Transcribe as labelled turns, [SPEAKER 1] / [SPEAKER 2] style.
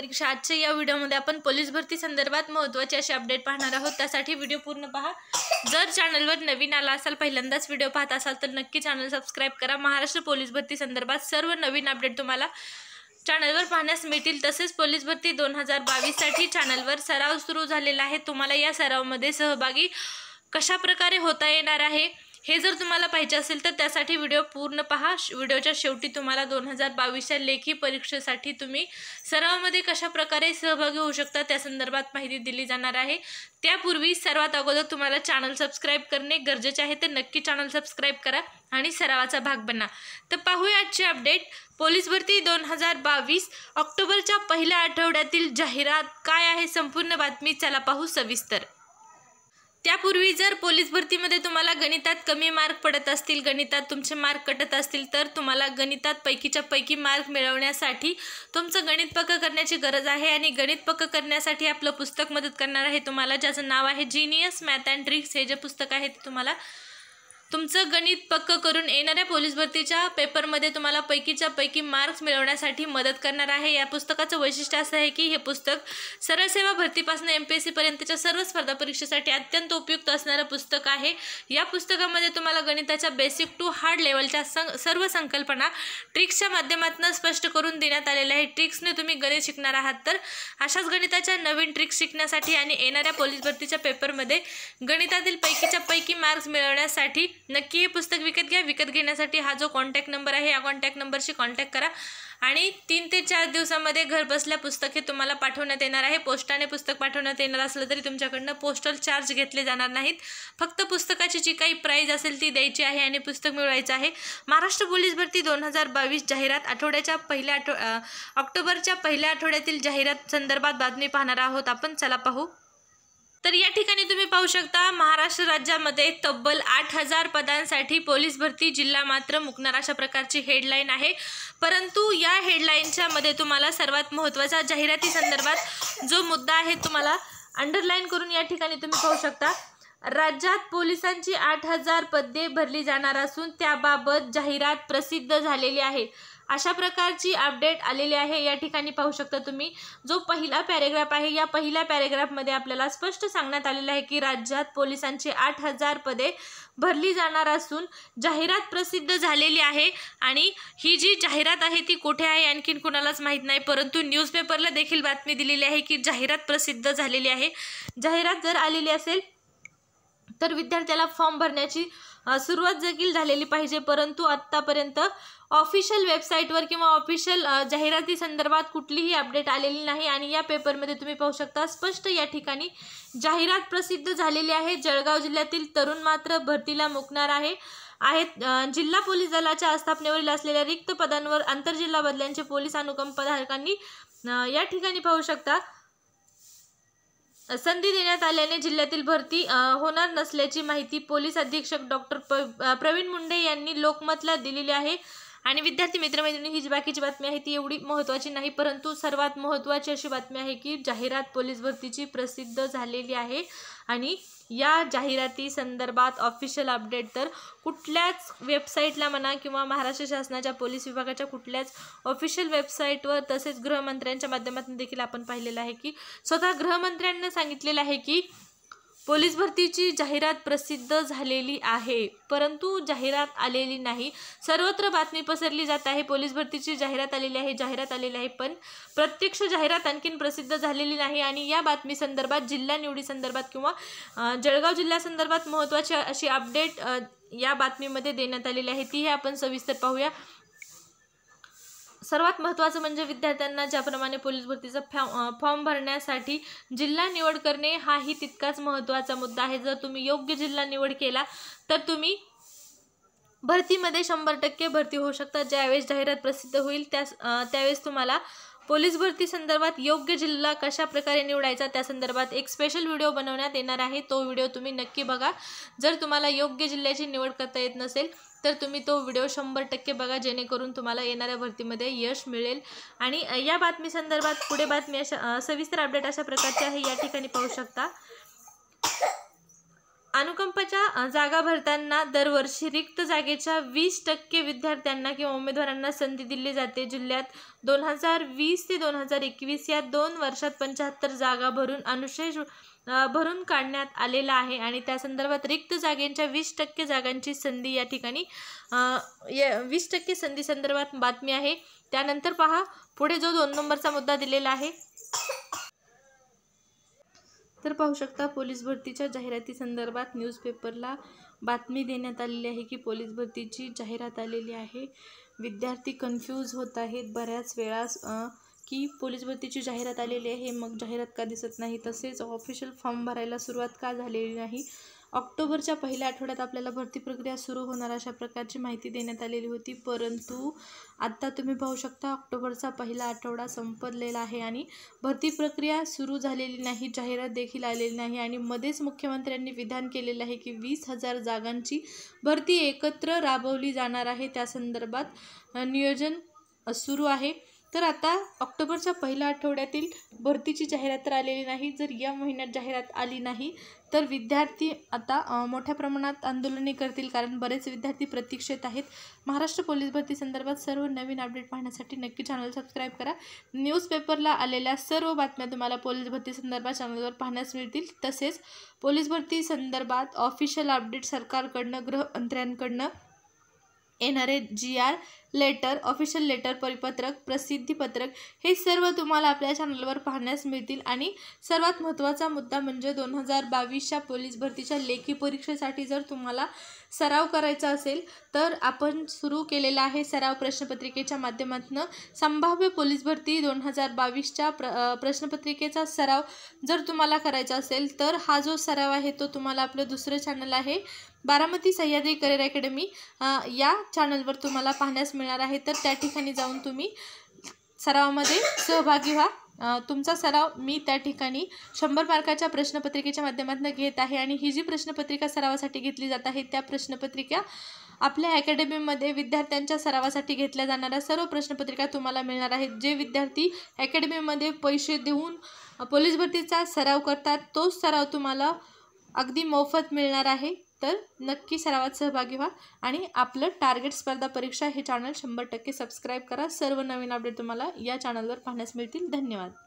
[SPEAKER 1] परीक्षा आजच्या या व्हिडिओमध्ये आपण पोलीस भरती संदर्भात महत्त्वाचे असे अपडेट पाहणार आहोत त्यासाठी व्हिडिओ पूर्ण पहा जर चॅनलवर नवीन आला असाल पहिल्यांदाच व्हिडिओ पाहत असाल तर नक्की चॅनल सबस्क्राईब करा महाराष्ट्र पोलीस भरती संदर्भात सर्व नवीन अपडेट तुम्हाला चॅनलवर पाहण्यास मिळतील तसेच पोलीस भरती दोन हजार बावीससाठी चॅनलवर सराव सुरू झालेला आहे तुम्हाला या सरावमध्ये सहभागी कशाप्रकारे होता येणार आहे हे जर तुम्हाला पाहिजे असेल तर त्यासाठी व्हिडिओ पूर्ण पहा व्हिडिओच्या शेवटी तुम्हाला दोन हजार बावीसच्या लेखी परीक्षेसाठी तुम्ही सरावामध्ये कशा प्रकारे सहभागी होऊ शकता त्या संदर्भात माहिती दिली जाणार आहे त्यापूर्वी सर्वात अगोदर तुम्हाला चॅनल सबस्क्राईब करणे गरजेचे आहे तर नक्की चॅनल सबस्क्राईब करा आणि सरावाचा भाग बना तर पाहूया आजची अपडेट पोलीस भरती दोन हजार बावीस ऑक्टोबरच्या पहिल्या आठवड्यातील जाहिरात काय आहे संपूर्ण बातमी चला पाहू सविस्तर त्यापूर्वी जर पोलीस भरतीमध्ये तुम्हाला गणितात कमी मार्क पडत असतील गणितात तुमचे मार्क कटत असतील तर तुम्हाला गणितात पैकीच्या पैकी मार्क मिळवण्यासाठी तुमचं गणित पक्क करण्याची गरज आहे आणि गणित पक्क करण्यासाठी आपलं पुस्तक मदत करणार आहे तुम्हाला ज्याचं नाव आहे जिनियस मॅथ अँड ट्रिक्स हे जे पुस्तक आहे ते तुम्हाला तुमचं गणित पक्क करून येणाऱ्या पोलीस भरतीच्या पेपरमध्ये तुम्हाला पैकीच्या पैकी मार्क्स मिळवण्यासाठी मदत करणार आहे या पुस्तकाचं वैशिष्ट्य असं आहे की हे पुस्तक सरळसेवा भरतीपासून एम पी एस सी पर्यंतच्या सर्व स्पर्धा परीक्षेसाठी अत्यंत उपयुक्त असणारं पुस्तक आहे या पुस्तकामध्ये तुम्हाला गणिताच्या बेसिक टू हार्ड लेवलच्या सं सर्व संकल्पना ट्रिक्सच्या माध्यमातून स्पष्ट करून देण्यात आलेल्या आहे ट्रिक्सने तुम्ही गणित शिकणार आहात तर अशाच गणिताच्या नवीन ट्रिक्स शिकण्यासाठी आणि येणाऱ्या पोलीस भरतीच्या पेपरमध्ये गणितातील पैकीच्या पैकी मार्क्स मिळवण्यासाठी नक्की हे पुस्तक विकत घ्या विकत घेण्यासाठी हा जो कॉन्टॅक्ट नंबर आहे या कॉन्टॅक्ट नंबरशी कॉन्टॅक्ट करा आणि तीन ते चार दिवसामध्ये घर बसल्या पुस्तक हे तुम्हाला पाठवण्यात येणार आहे पोस्टाने पुस्तक पाठवण्यात येणार असलं तरी तुमच्याकडनं पोस्टल चार्ज घेतले जाणार नाहीत फक्त पुस्तकाची जी काही प्राईज असेल ती द्यायची आहे आणि पुस्तक मिळवायचं आहे महाराष्ट्र पोलीस भरती दोन हजार बावीस जाहिरात आठवड्याच्या पहिल्या आठव ऑक्टोबरच्या पहिल्या आठवड्यातील जाहिरात संदर्भात बातमी पाहणार आहोत आपण चला पाहू तर या ठिकाणी तुम्ही पाहू शकता महाराष्ट्र राज्यामध्ये तब्बल आठ हजार पदांसाठी पोलीस भरती जिल्हा मात्र मुकणार अशा प्रकारची हेडलाईन आहे परंतु या हेडलाईनच्या मध्ये तुम्हाला सर्वात महत्त्वाचा जाहिराती संदर्भात जो मुद्दा आहे तुम्हाला अंडरलाईन करून या ठिकाणी तुम्ही पाहू शकता राज्यात पोलिसांची आठ हजार पदे भरली जाणार असून त्याबाबत जाहिरात प्रसिद्ध झालेली आहे अशा प्रकारची अपडेट आलेली आहे या ठिकाणी पाहू शकता तुम्ही जो पहिला पॅरेग्राफ आहे या पहिल्या पॅरेग्राफमध्ये आपल्याला स्पष्ट सांगण्यात आलेलं आहे की राज्यात पोलिसांची आठ हजार पदे भरली जाणार असून जाहिरात प्रसिद्ध झालेली आहे आणि ही जी जाहिरात आहे ती कुठे आहे आणखीन कुणालाच माहीत नाही परंतु न्यूजपेपरला देखील बातमी दिलेली आहे की जाहिरात प्रसिद्ध झालेली आहे जाहिरात जर आलेली असेल तर विद्यार्थ्याला फॉर्म भरण्याची सुरुवात देखील झालेली पाहिजे परंतु आत्तापर्यंत ऑफिशियल वेबसाईटवर किंवा ऑफिशियल जाहिराती संदर्भात कुठलीही अपडेट आलेली नाही आणि या पेपरमध्ये तुम्ही पाहू शकता स्पष्ट या ठिकाणी जाहिरात प्रसिद्ध झालेली आहे जळगाव जिल्ह्यातील तरुण मात्र भरतीला मुकणार आहे आहेत जिल्हा पोलीस दलाच्या आस्थापनेवरील असलेल्या रिक्त पदांवर आंतरजिल्हा बदल्यांचे पोलीस अनुकंपधारकांनी या ठिकाणी पाहू शकता संधी देण्यात आल्याने जिल्ह्यातील भरती होणार नसल्याची माहिती पोलीस अधीक्षक डॉक्टर प्रवीण मुंडे यांनी लोकमतला दिलेली आहे आणि विद्यार्थी मित्रमैत्रिणी ही जी बाकीची बातमी आहे ती एवढी महत्त्वाची नाही परंतु सर्वात महत्त्वाची अशी बातमी आहे की जाहिरात पोलीस भरतीची प्रसिद्ध झालेली आहे आणि या जाहिराती संदर्भात ऑफिशियल अपडेट तर कुठल्याच वेबसाईटला म्हणा किंवा महाराष्ट्र शासनाच्या पोलीस विभागाच्या कुठल्याच ऑफिशियल वेबसाईटवर तसेच गृहमंत्र्यांच्या माध्यमातून देखील आपण पाहिलेलं आहे की स्वतः गृहमंत्र्यांना सांगितलेलं आहे की पोलीस भरतीची जाहिरात प्रसिद्ध झालेली आहे परंतु जाहिरात आलेली नाही सर्वत्र बातमी पसरली जात आहे पोलीस भरतीची जाहिरात आलेली आहे जाहिरात आलेली आहे पण प्रत्यक्ष जाहिरात आणखीन प्रसिद्ध झालेली नाही आणि या बातमी संदर्भात जिल्हा निवडी संदर्भात किंवा जळगाव जिल्ह्यासंदर्भात महत्त्वाची अशी अपडेट या बातमीमध्ये देण्यात आलेली आहे ती हे आपण सविस्तर पाहूया सर्वात महत्त्वाचं म्हणजे विद्यार्थ्यांना ज्याप्रमाणे पोलीस भरतीचा फॉर्म फॉर्म भरण्यासाठी जिल्हा निवड करणे हाही तितकाच महत्त्वाचा मुद्दा आहे जर तुम्ही योग्य जिल्हा निवड केला तर तुम्ही भरतीमध्ये शंभर टक्के भरती होऊ शकता ज्यावेळेस जाहिरात प्रसिद्ध होईल त्या त्यावेळेस तुम्हाला पोलीस भरती संदर्भात योग्य जिल्हा कशा प्रकारे निवडायचा त्या संदर्भात एक स्पेशल व्हिडिओ बनवण्यात येणार आहे तो व्हिडिओ तुम्ही नक्की बघा जर तुम्हाला योग्य जिल्ह्याची निवड करता येत नसेल तर तुम्ही तो व्हिडिओ शंभर टक्के बघा जेणेकरून तुम्हाला येणाऱ्या भरतीमध्ये यश मिळेल आणि या बातमी संदर्भात पुढे बातमी अशा सविस्तर अपडेट अशा प्रकारचे आहे या ठिकाणी पाहू शकता अनुकंपाच्या जागा भरताना दरवर्षी रिक्त जागेच्या वीस टक्के विद्यार्थ्यांना किंवा उमेदवारांना संधी दिली जाते जिल्ह्यात दोन हजार वीस ते दोन हजार एकवीस या दोन वर्षात पंच्याहत्तर जागा भरून अनुशेष भरून काढण्यात आलेला आहे आणि त्या संदर्भात रिक्त जागेंच्या वीस टक्के जागांची संधी या ठिकाणी या वीस टक्के संधी संदर्भात बातमी आहे त्यानंतर पहा पुढे जो दोन नंबरचा मुद्दा दिलेला आहे तर पाहू शकता पोलीस भरतीच्या जाहिराती संदर्भात न्यूजपेपरला बातमी देण्यात आलेली आहे की पोलीस भरतीची जाहिरात आलेली आहे विद्यार्थी कन्फ्यूज होत आहेत बऱ्याच वेळा की पोलीस भरतीची जाहिरात आलेली आहे मग जाहिरात का दिसत नाही तसेच ऑफिशियल फॉर्म भरायला सुरुवात का झालेली नाही ऑक्टोबरच्या पहिल्या आठवड्यात आपल्याला भरती प्रक्रिया सुरू होणार अशा प्रकारची माहिती देण्यात आलेली होती परंतु आत्ता तुम्ही पाहू शकता ऑक्टोबरचा पहिला आठवडा संपलेला आहे आणि भरती प्रक्रिया सुरू झालेली नाही जाहिरात देखील आलेली नाही आणि मध्येच मुख्यमंत्र्यांनी विधान केलेलं आहे की वीस हजार जागांची भरती एकत्र राबवली जाणार आहे त्या संदर्भात नियोजन सुरू आहे तर आता ऑक्टोबरच्या पहिल्या आठवड्यातील भरतीची जाहिरात तर आलेली नाही जर या महिन्यात जाहिरात आली नाही तर विद्यार्थी आता मोठ्या प्रमाणात आंदोलने करतील कारण बरेच विद्यार्थी प्रतीक्षेत आहेत महाराष्ट्र पोलीस भरती संदर्भात सर्व नवीन अपडेट पाहण्यासाठी नक्की चॅनल सबस्क्राईब करा न्यूजपेपरला आलेल्या सर्व बातम्या तुम्हाला पोलीस भरती संदर्भात चॅनलवर पाहण्यास मिळतील तसेच पोलीस भरती संदर्भात ऑफिशियल अपडेट सरकारकडनं गृहमंत्र्यांकडनं येणारे G R letter official letter परिपत्रक प्रसिद्धीपत्रक हे सर्व तुम्हाला आपल्या चॅनलवर पाहण्यास मिळतील आणि सर्वात महत्त्वाचा मुद्दा म्हणजे दोन हजार बावीसच्या पोलीस भरतीच्या लेखी परीक्षेसाठी जर तुम्हाला सराव करायचा असेल तर आपण सुरू केलेला आहे सराव प्रश्नपत्रिकेच्या माध्यमातून संभाव्य पोलीस भरती दोन हजार बावीसच्या प्र प्रश्नपत्रिकेचा सराव जर तुम्हाला करायचा असेल तर हा जो सराव आहे तो तुम्हाला आपलं दुसरं चॅनल आहे बारामती सह्याद्री करिअर अकॅडमी या चॅनलवर तुम्हाला पाहण्यास मिळणार आहे तर त्या ठिकाणी जाऊन तुम्ही सरावामध्ये सहभागी व्हा तुमचा सराव मी त्या ठिकाणी शंभर मार्काच्या प्रश्नपत्रिकेच्या माध्यमातून घेत आहे आणि ही जी प्रश्नपत्रिका सरावासाठी घेतली जात आहे त्या प्रश्नपत्रिका आपल्या अकॅडमीमध्ये विद्यार्थ्यांच्या सरावासाठी घेतल्या जाणाऱ्या सर्व प्रश्नपत्रिका तुम्हाला मिळणार आहेत जे विद्यार्थी अकॅडमीमध्ये पैसे देऊन पोलीस भरतीचा सराव करतात तोच सराव तुम्हाला अगदी मोफत मिळणार आहे तर नक्की सरावात सहभागी व्हा आणि आपलं टार्गेट स्पर्धा परीक्षा हे चॅनल शंभर टक्के सबस्क्राईब करा सर्व नवीन अपडेट तुम्हाला या चॅनलवर पाहण्यास मिळतील धन्यवाद